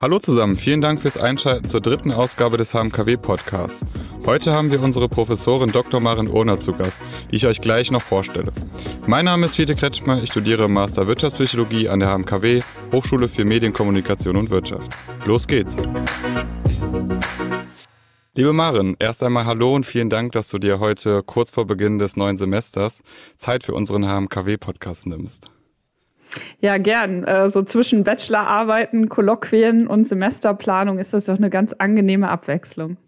Hallo zusammen, vielen Dank fürs Einschalten zur dritten Ausgabe des HMKW Podcasts. Heute haben wir unsere Professorin Dr. Marin Urner zu Gast, die ich euch gleich noch vorstelle. Mein Name ist Fiete Kretschmer, ich studiere Master Wirtschaftspsychologie an der HMKW, Hochschule für Medienkommunikation und Wirtschaft. Los geht's! Liebe Marin, erst einmal hallo und vielen Dank, dass du dir heute kurz vor Beginn des neuen Semesters Zeit für unseren HMKW-Podcast nimmst. Ja, gern. Äh, so zwischen Bachelorarbeiten, Kolloquien und Semesterplanung ist das doch eine ganz angenehme Abwechslung.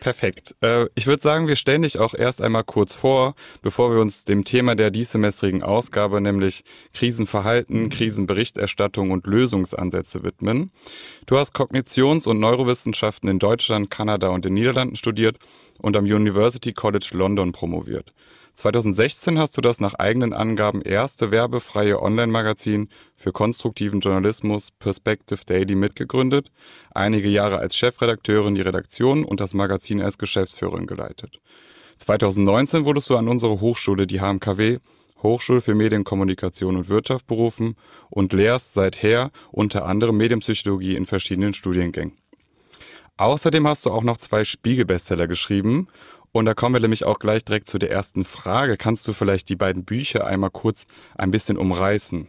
Perfekt. Äh, ich würde sagen, wir stellen dich auch erst einmal kurz vor, bevor wir uns dem Thema der diessemestrigen Ausgabe, nämlich Krisenverhalten, mhm. Krisenberichterstattung und Lösungsansätze widmen. Du hast Kognitions- und Neurowissenschaften in Deutschland, Kanada und den Niederlanden studiert und am University College London promoviert. 2016 hast du das nach eigenen Angaben erste werbefreie Online-Magazin für konstruktiven Journalismus Perspective Daily mitgegründet, einige Jahre als Chefredakteurin die Redaktion und das Magazin als Geschäftsführerin geleitet. 2019 wurdest du an unsere Hochschule, die HMKW, Hochschule für Medienkommunikation und Wirtschaft berufen und lehrst seither unter anderem Medienpsychologie in verschiedenen Studiengängen. Außerdem hast du auch noch zwei Spiegel-Bestseller geschrieben und da kommen wir nämlich auch gleich direkt zu der ersten Frage. Kannst du vielleicht die beiden Bücher einmal kurz ein bisschen umreißen?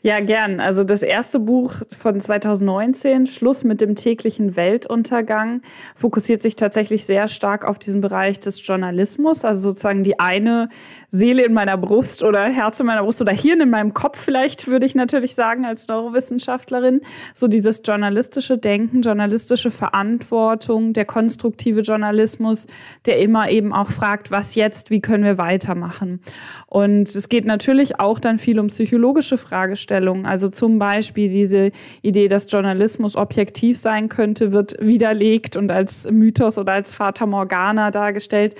Ja, gern. Also das erste Buch von 2019, Schluss mit dem täglichen Weltuntergang, fokussiert sich tatsächlich sehr stark auf diesen Bereich des Journalismus, also sozusagen die eine Seele in meiner Brust oder Herz in meiner Brust oder Hirn in meinem Kopf vielleicht, würde ich natürlich sagen als Neurowissenschaftlerin. So dieses journalistische Denken, journalistische Verantwortung, der konstruktive Journalismus, der immer eben auch fragt, was jetzt, wie können wir weitermachen. Und es geht natürlich auch dann viel um psychologische Fragestellungen. Also zum Beispiel diese Idee, dass Journalismus objektiv sein könnte, wird widerlegt und als Mythos oder als Vater Morgana dargestellt.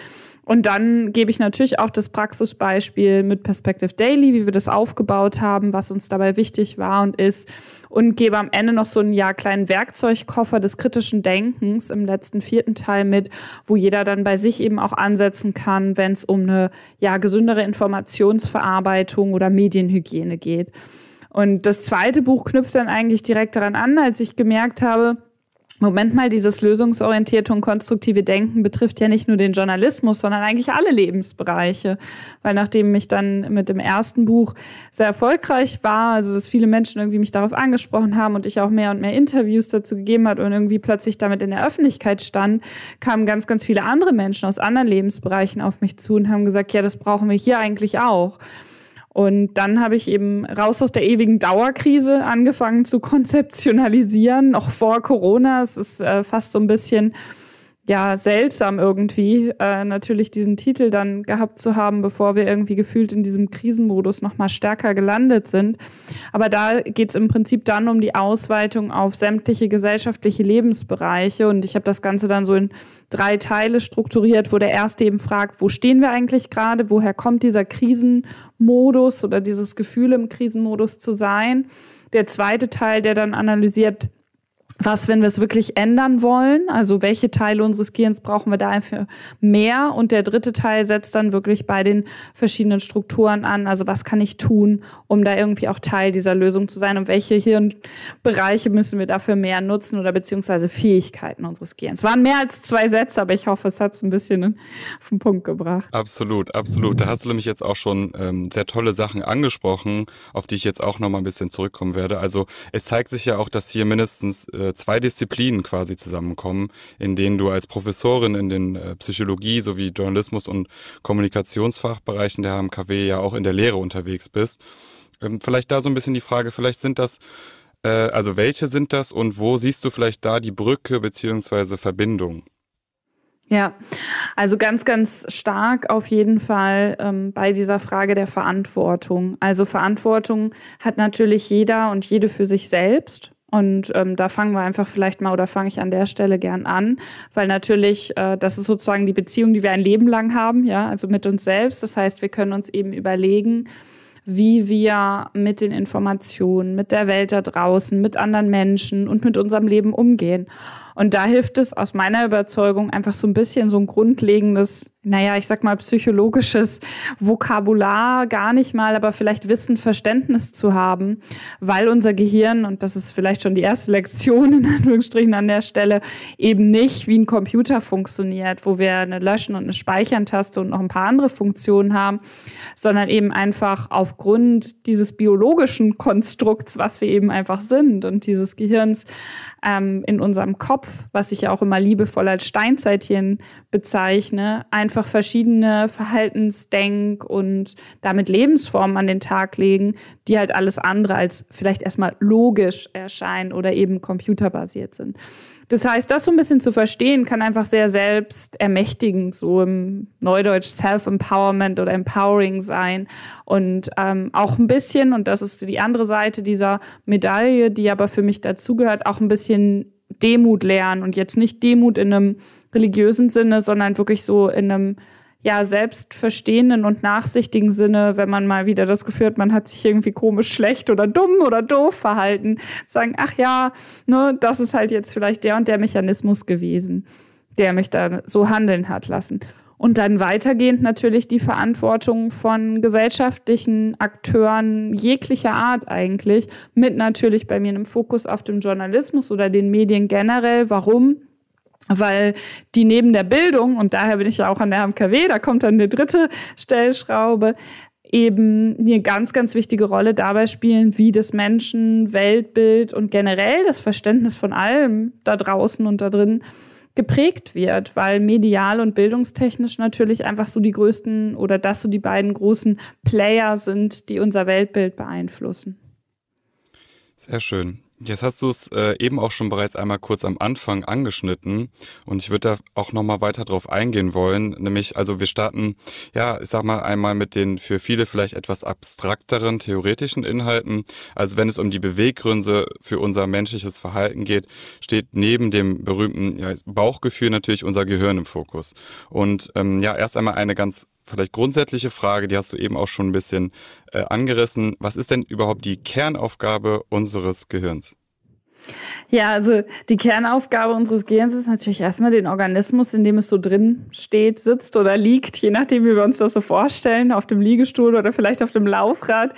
Und dann gebe ich natürlich auch das Praxisbeispiel mit Perspective Daily, wie wir das aufgebaut haben, was uns dabei wichtig war und ist. Und gebe am Ende noch so einen ja kleinen Werkzeugkoffer des kritischen Denkens im letzten vierten Teil mit, wo jeder dann bei sich eben auch ansetzen kann, wenn es um eine ja gesündere Informationsverarbeitung oder Medienhygiene geht. Und das zweite Buch knüpft dann eigentlich direkt daran an, als ich gemerkt habe, Moment mal, dieses lösungsorientierte und konstruktive Denken betrifft ja nicht nur den Journalismus, sondern eigentlich alle Lebensbereiche. Weil nachdem ich dann mit dem ersten Buch sehr erfolgreich war, also dass viele Menschen irgendwie mich darauf angesprochen haben und ich auch mehr und mehr Interviews dazu gegeben hat und irgendwie plötzlich damit in der Öffentlichkeit stand, kamen ganz, ganz viele andere Menschen aus anderen Lebensbereichen auf mich zu und haben gesagt, ja, das brauchen wir hier eigentlich auch. Und dann habe ich eben raus aus der ewigen Dauerkrise angefangen zu konzeptionalisieren, noch vor Corona. Es ist äh, fast so ein bisschen ja, seltsam irgendwie, äh, natürlich diesen Titel dann gehabt zu haben, bevor wir irgendwie gefühlt in diesem Krisenmodus nochmal stärker gelandet sind. Aber da geht's im Prinzip dann um die Ausweitung auf sämtliche gesellschaftliche Lebensbereiche. Und ich habe das Ganze dann so in drei Teile strukturiert, wo der erste eben fragt, wo stehen wir eigentlich gerade, woher kommt dieser Krisenmodus oder dieses Gefühl im Krisenmodus zu sein. Der zweite Teil, der dann analysiert, was, wenn wir es wirklich ändern wollen? Also welche Teile unseres Gehirns brauchen wir dafür mehr? Und der dritte Teil setzt dann wirklich bei den verschiedenen Strukturen an. Also was kann ich tun, um da irgendwie auch Teil dieser Lösung zu sein? Und welche Hirnbereiche müssen wir dafür mehr nutzen oder beziehungsweise Fähigkeiten unseres Gehirns? Es waren mehr als zwei Sätze, aber ich hoffe, es hat es ein bisschen auf den Punkt gebracht. Absolut, absolut. Da hast du nämlich jetzt auch schon ähm, sehr tolle Sachen angesprochen, auf die ich jetzt auch nochmal ein bisschen zurückkommen werde. Also es zeigt sich ja auch, dass hier mindestens äh, äh, zwei Disziplinen quasi zusammenkommen, in denen du als Professorin in den äh, Psychologie sowie Journalismus und Kommunikationsfachbereichen der HMKW ja auch in der Lehre unterwegs bist. Ähm, vielleicht da so ein bisschen die Frage, vielleicht sind das äh, also welche sind das und wo siehst du vielleicht da die Brücke bzw. Verbindung? Ja, also ganz, ganz stark auf jeden Fall ähm, bei dieser Frage der Verantwortung. Also Verantwortung hat natürlich jeder und jede für sich selbst. Und ähm, da fangen wir einfach vielleicht mal oder fange ich an der Stelle gern an, weil natürlich, äh, das ist sozusagen die Beziehung, die wir ein Leben lang haben, ja, also mit uns selbst. Das heißt, wir können uns eben überlegen, wie wir mit den Informationen, mit der Welt da draußen, mit anderen Menschen und mit unserem Leben umgehen. Und da hilft es aus meiner Überzeugung einfach so ein bisschen so ein grundlegendes naja, ich sag mal, psychologisches Vokabular gar nicht mal, aber vielleicht Wissen, Verständnis zu haben, weil unser Gehirn, und das ist vielleicht schon die erste Lektion in Anführungsstrichen an der Stelle, eben nicht wie ein Computer funktioniert, wo wir eine Löschen- und eine Speichern-Taste und noch ein paar andere Funktionen haben, sondern eben einfach aufgrund dieses biologischen Konstrukts, was wir eben einfach sind und dieses Gehirns ähm, in unserem Kopf, was ich ja auch immer liebevoll als Steinzeitchen bezeichne, einfach einfach verschiedene Verhaltensdenk und damit Lebensformen an den Tag legen, die halt alles andere als vielleicht erstmal logisch erscheinen oder eben computerbasiert sind. Das heißt, das so ein bisschen zu verstehen, kann einfach sehr selbst ermächtigend, so im Neudeutsch Self-Empowerment oder Empowering sein. Und ähm, auch ein bisschen, und das ist die andere Seite dieser Medaille, die aber für mich dazugehört, auch ein bisschen Demut lernen und jetzt nicht Demut in einem religiösen Sinne, sondern wirklich so in einem ja, selbstverstehenden und nachsichtigen Sinne, wenn man mal wieder das Gefühl hat, man hat sich irgendwie komisch schlecht oder dumm oder doof verhalten, sagen, ach ja, ne, das ist halt jetzt vielleicht der und der Mechanismus gewesen, der mich da so handeln hat lassen. Und dann weitergehend natürlich die Verantwortung von gesellschaftlichen Akteuren jeglicher Art eigentlich, mit natürlich bei mir einem Fokus auf dem Journalismus oder den Medien generell. Warum? weil die neben der Bildung, und daher bin ich ja auch an der MKW, da kommt dann eine dritte Stellschraube, eben eine ganz, ganz wichtige Rolle dabei spielen, wie das Menschen, Weltbild und generell das Verständnis von allem da draußen und da drin geprägt wird, weil medial und bildungstechnisch natürlich einfach so die größten oder das so die beiden großen Player sind, die unser Weltbild beeinflussen. Sehr schön. Jetzt hast du es äh, eben auch schon bereits einmal kurz am Anfang angeschnitten und ich würde da auch nochmal weiter drauf eingehen wollen. Nämlich, also wir starten, ja, ich sag mal einmal mit den für viele vielleicht etwas abstrakteren theoretischen Inhalten. Also wenn es um die Beweggründe für unser menschliches Verhalten geht, steht neben dem berühmten ja, Bauchgefühl natürlich unser Gehirn im Fokus. Und ähm, ja, erst einmal eine ganz vielleicht grundsätzliche Frage, die hast du eben auch schon ein bisschen äh, angerissen. Was ist denn überhaupt die Kernaufgabe unseres Gehirns? Ja, also die Kernaufgabe unseres Gehirns ist natürlich erstmal den Organismus, in dem es so drin steht, sitzt oder liegt, je nachdem, wie wir uns das so vorstellen, auf dem Liegestuhl oder vielleicht auf dem Laufrad,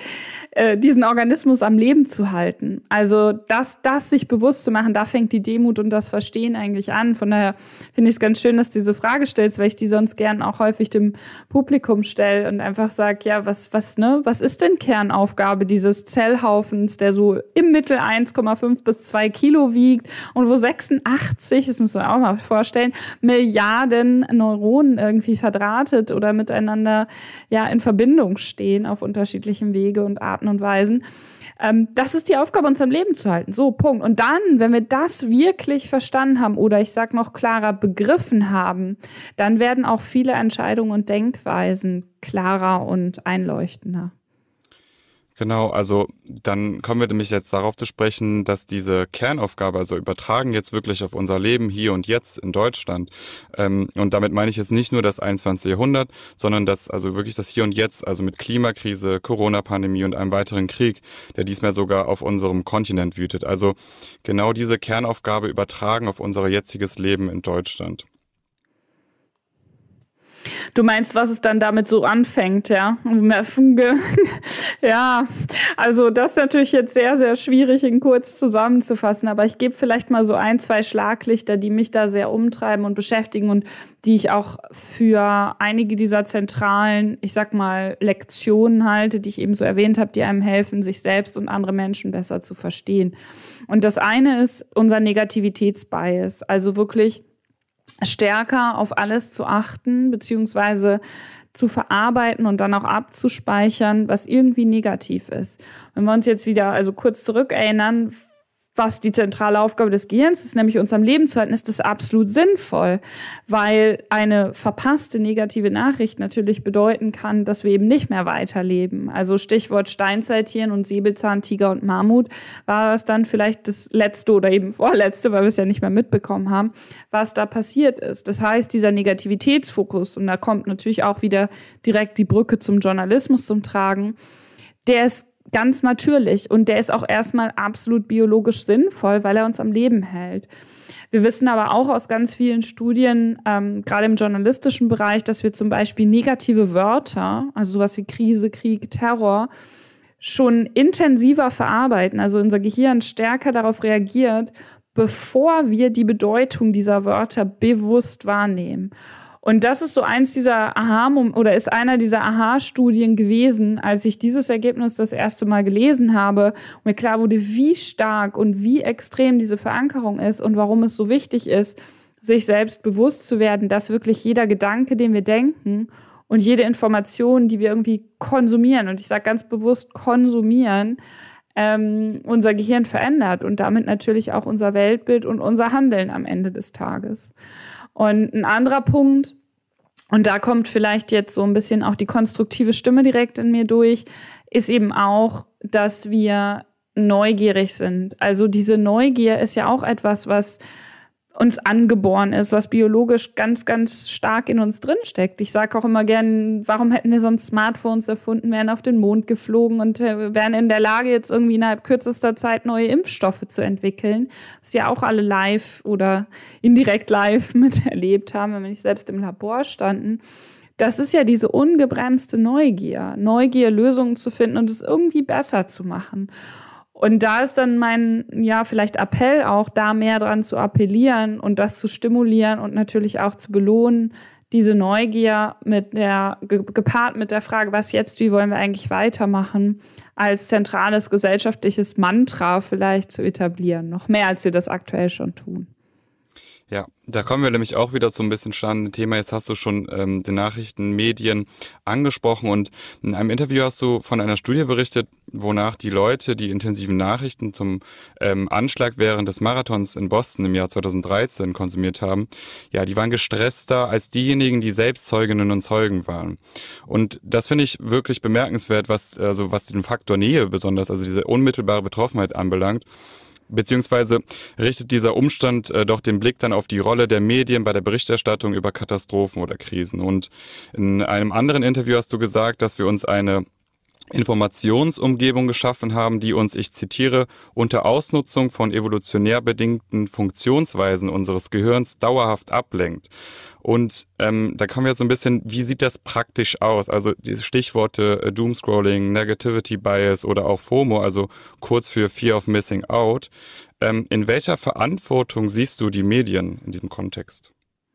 äh, diesen Organismus am Leben zu halten. Also das, das sich bewusst zu machen, da fängt die Demut und das Verstehen eigentlich an. Von daher finde ich es ganz schön, dass du diese Frage stellst, weil ich die sonst gern auch häufig dem Publikum stelle und einfach sage, ja, was, was, ne, was ist denn Kernaufgabe dieses Zellhaufens, der so im Mittel 1,5 bis 2 zwei Kilo wiegt und wo 86, das muss man auch mal vorstellen, Milliarden Neuronen irgendwie verdrahtet oder miteinander ja in Verbindung stehen auf unterschiedlichen Wege und Arten und Weisen. Ähm, das ist die Aufgabe, uns am Leben zu halten. So, Punkt. Und dann, wenn wir das wirklich verstanden haben oder ich sage noch klarer begriffen haben, dann werden auch viele Entscheidungen und Denkweisen klarer und einleuchtender. Genau, also dann kommen wir nämlich jetzt darauf zu sprechen, dass diese Kernaufgabe, also übertragen jetzt wirklich auf unser Leben hier und jetzt in Deutschland, ähm, und damit meine ich jetzt nicht nur das 21. Jahrhundert, sondern das, also wirklich das Hier und Jetzt, also mit Klimakrise, Corona-Pandemie und einem weiteren Krieg, der diesmal sogar auf unserem Kontinent wütet. Also genau diese Kernaufgabe übertragen auf unser jetziges Leben in Deutschland. Du meinst, was es dann damit so anfängt, ja? ja, also das ist natürlich jetzt sehr, sehr schwierig in kurz zusammenzufassen, aber ich gebe vielleicht mal so ein, zwei Schlaglichter, die mich da sehr umtreiben und beschäftigen und die ich auch für einige dieser zentralen, ich sag mal, Lektionen halte, die ich eben so erwähnt habe, die einem helfen, sich selbst und andere Menschen besser zu verstehen. Und das eine ist unser Negativitätsbias, also wirklich stärker auf alles zu achten, beziehungsweise zu verarbeiten und dann auch abzuspeichern, was irgendwie negativ ist. Wenn wir uns jetzt wieder also kurz zurückerinnern, was die zentrale Aufgabe des Gehirns ist, nämlich uns am Leben zu halten, ist das absolut sinnvoll, weil eine verpasste negative Nachricht natürlich bedeuten kann, dass wir eben nicht mehr weiterleben. Also Stichwort Steinzeittieren und Säbelzahn, Tiger und Mammut war das dann vielleicht das letzte oder eben vorletzte, weil wir es ja nicht mehr mitbekommen haben, was da passiert ist. Das heißt, dieser Negativitätsfokus, und da kommt natürlich auch wieder direkt die Brücke zum Journalismus zum Tragen, der ist ganz natürlich und der ist auch erstmal absolut biologisch sinnvoll, weil er uns am Leben hält. Wir wissen aber auch aus ganz vielen Studien, ähm, gerade im journalistischen Bereich, dass wir zum Beispiel negative Wörter, also sowas wie Krise, Krieg, Terror, schon intensiver verarbeiten, also unser Gehirn stärker darauf reagiert, bevor wir die Bedeutung dieser Wörter bewusst wahrnehmen. Und das ist so eins dieser Aha- oder ist einer dieser Aha-Studien gewesen, als ich dieses Ergebnis das erste Mal gelesen habe und mir klar wurde, wie stark und wie extrem diese Verankerung ist und warum es so wichtig ist, sich selbst bewusst zu werden, dass wirklich jeder Gedanke, den wir denken und jede Information, die wir irgendwie konsumieren, und ich sage ganz bewusst konsumieren, ähm, unser Gehirn verändert und damit natürlich auch unser Weltbild und unser Handeln am Ende des Tages. Und ein anderer Punkt, und da kommt vielleicht jetzt so ein bisschen auch die konstruktive Stimme direkt in mir durch, ist eben auch, dass wir neugierig sind. Also diese Neugier ist ja auch etwas, was uns angeboren ist, was biologisch ganz, ganz stark in uns drinsteckt. Ich sage auch immer gern, warum hätten wir sonst Smartphones erfunden, wären auf den Mond geflogen und äh, wären in der Lage, jetzt irgendwie innerhalb kürzester Zeit neue Impfstoffe zu entwickeln, was ja auch alle live oder indirekt live miterlebt haben, wenn wir nicht selbst im Labor standen. Das ist ja diese ungebremste Neugier, Neugier, Lösungen zu finden und es irgendwie besser zu machen. Und da ist dann mein, ja, vielleicht Appell auch, da mehr dran zu appellieren und das zu stimulieren und natürlich auch zu belohnen, diese Neugier mit der, gepaart mit der Frage, was jetzt, wie wollen wir eigentlich weitermachen, als zentrales gesellschaftliches Mantra vielleicht zu etablieren. Noch mehr, als wir das aktuell schon tun. Ja, da kommen wir nämlich auch wieder zum ein bisschen spannenden Thema. Jetzt hast du schon ähm, den Nachrichtenmedien angesprochen und in einem Interview hast du von einer Studie berichtet, wonach die Leute die intensiven Nachrichten zum ähm, Anschlag während des Marathons in Boston im Jahr 2013 konsumiert haben. Ja, die waren gestresster als diejenigen, die selbst Zeuginnen und Zeugen waren. Und das finde ich wirklich bemerkenswert, was, also was den Faktor Nähe besonders, also diese unmittelbare Betroffenheit anbelangt. Beziehungsweise richtet dieser Umstand äh, doch den Blick dann auf die Rolle der Medien bei der Berichterstattung über Katastrophen oder Krisen. Und in einem anderen Interview hast du gesagt, dass wir uns eine Informationsumgebung geschaffen haben, die uns, ich zitiere, unter Ausnutzung von evolutionär bedingten Funktionsweisen unseres Gehirns dauerhaft ablenkt. Und ähm, da kommen wir jetzt so ein bisschen, wie sieht das praktisch aus? Also diese Stichworte äh, Doomscrolling, Negativity Bias oder auch FOMO, also kurz für Fear of Missing Out. Ähm, in welcher Verantwortung siehst du die Medien in diesem Kontext?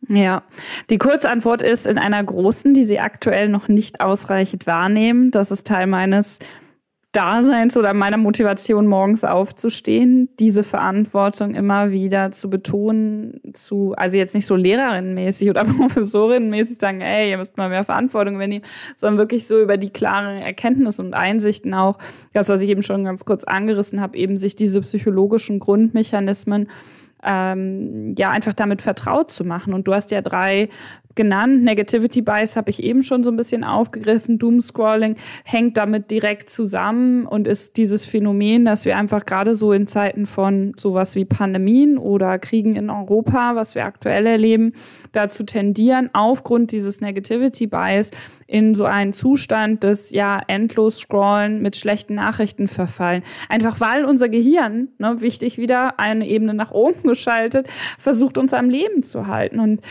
Ja, die Kurzantwort ist in einer großen, die sie aktuell noch nicht ausreichend wahrnehmen. Das ist Teil meines Daseins oder meiner Motivation, morgens aufzustehen, diese Verantwortung immer wieder zu betonen, zu, also jetzt nicht so lehrerinnenmäßig oder professorinnenmäßig sagen, ey, ihr müsst mal mehr Verantwortung übernehmen, sondern wirklich so über die klaren Erkenntnisse und Einsichten auch, das, was ich eben schon ganz kurz angerissen habe, eben sich diese psychologischen Grundmechanismen ähm, ja einfach damit vertraut zu machen. Und du hast ja drei genannt. Negativity Bias habe ich eben schon so ein bisschen aufgegriffen. Doomscrolling hängt damit direkt zusammen und ist dieses Phänomen, dass wir einfach gerade so in Zeiten von sowas wie Pandemien oder Kriegen in Europa, was wir aktuell erleben, dazu tendieren, aufgrund dieses Negativity Bias in so einen Zustand des ja endlos Scrollen mit schlechten Nachrichten verfallen. Einfach weil unser Gehirn, ne, wichtig wieder, eine Ebene nach oben geschaltet, versucht uns am Leben zu halten und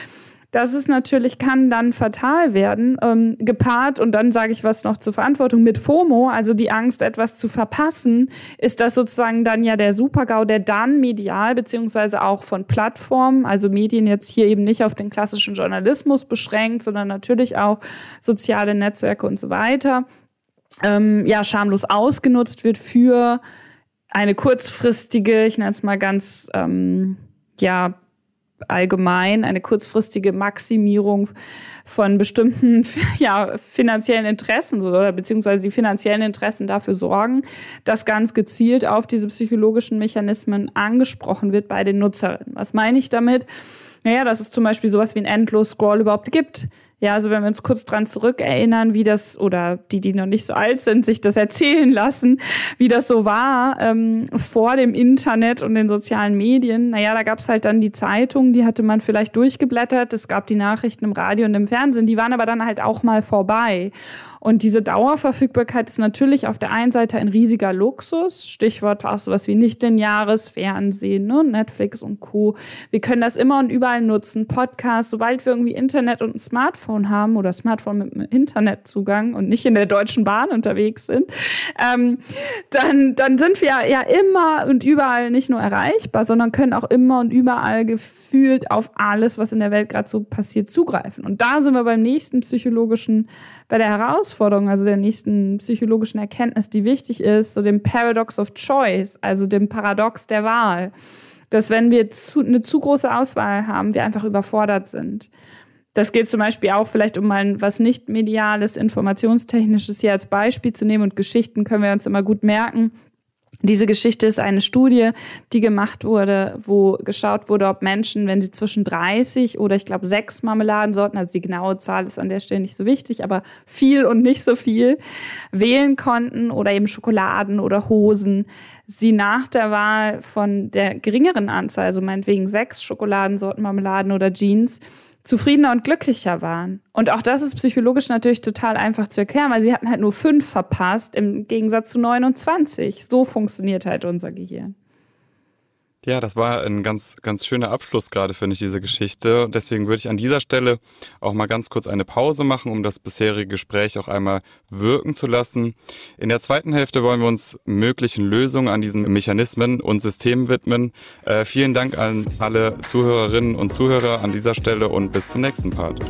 das ist natürlich, kann dann fatal werden, ähm, gepaart und dann sage ich was noch zur Verantwortung mit FOMO, also die Angst, etwas zu verpassen, ist das sozusagen dann ja der Supergau, der dann medial beziehungsweise auch von Plattformen, also Medien jetzt hier eben nicht auf den klassischen Journalismus beschränkt, sondern natürlich auch soziale Netzwerke und so weiter, ähm, ja, schamlos ausgenutzt wird für eine kurzfristige, ich nenne es mal ganz, ähm, ja, allgemein eine kurzfristige Maximierung von bestimmten ja, finanziellen Interessen oder beziehungsweise die finanziellen Interessen dafür sorgen, dass ganz gezielt auf diese psychologischen Mechanismen angesprochen wird bei den Nutzerinnen. Was meine ich damit? Naja, dass es zum Beispiel sowas wie ein Endlos-Scroll überhaupt gibt. Ja, also wenn wir uns kurz dran zurückerinnern, wie das, oder die, die noch nicht so alt sind, sich das erzählen lassen, wie das so war ähm, vor dem Internet und den sozialen Medien. Naja, da gab es halt dann die Zeitung, die hatte man vielleicht durchgeblättert. Es gab die Nachrichten im Radio und im Fernsehen, die waren aber dann halt auch mal vorbei. Und diese Dauerverfügbarkeit ist natürlich auf der einen Seite ein riesiger Luxus. Stichwort auch sowas wie nicht den Jahres, Fernsehen, ne? Netflix und Co. Wir können das immer und überall nutzen. Podcasts, sobald wir irgendwie Internet und ein Smartphone iPhone haben oder Smartphone mit Internetzugang und nicht in der Deutschen Bahn unterwegs sind, ähm, dann, dann sind wir ja immer und überall nicht nur erreichbar, sondern können auch immer und überall gefühlt auf alles, was in der Welt gerade so passiert, zugreifen. Und da sind wir beim nächsten psychologischen, bei der Herausforderung, also der nächsten psychologischen Erkenntnis, die wichtig ist, so dem Paradox of Choice, also dem Paradox der Wahl dass wenn wir zu, eine zu große Auswahl haben, wir einfach überfordert sind das geht zum Beispiel auch vielleicht um mal was nicht mediales, informationstechnisches hier als Beispiel zu nehmen und Geschichten können wir uns immer gut merken. Diese Geschichte ist eine Studie, die gemacht wurde, wo geschaut wurde, ob Menschen, wenn sie zwischen 30 oder ich glaube sechs Marmeladensorten, also die genaue Zahl ist an der Stelle nicht so wichtig, aber viel und nicht so viel, wählen konnten oder eben Schokoladen oder Hosen, sie nach der Wahl von der geringeren Anzahl, also meinetwegen sechs Schokoladensorten, Marmeladen oder Jeans, zufriedener und glücklicher waren. Und auch das ist psychologisch natürlich total einfach zu erklären, weil sie hatten halt nur fünf verpasst im Gegensatz zu 29. So funktioniert halt unser Gehirn. Ja, das war ein ganz, ganz schöner Abschluss gerade, finde ich, diese Geschichte. Deswegen würde ich an dieser Stelle auch mal ganz kurz eine Pause machen, um das bisherige Gespräch auch einmal wirken zu lassen. In der zweiten Hälfte wollen wir uns möglichen Lösungen an diesen Mechanismen und Systemen widmen. Äh, vielen Dank an alle Zuhörerinnen und Zuhörer an dieser Stelle und bis zum nächsten Part.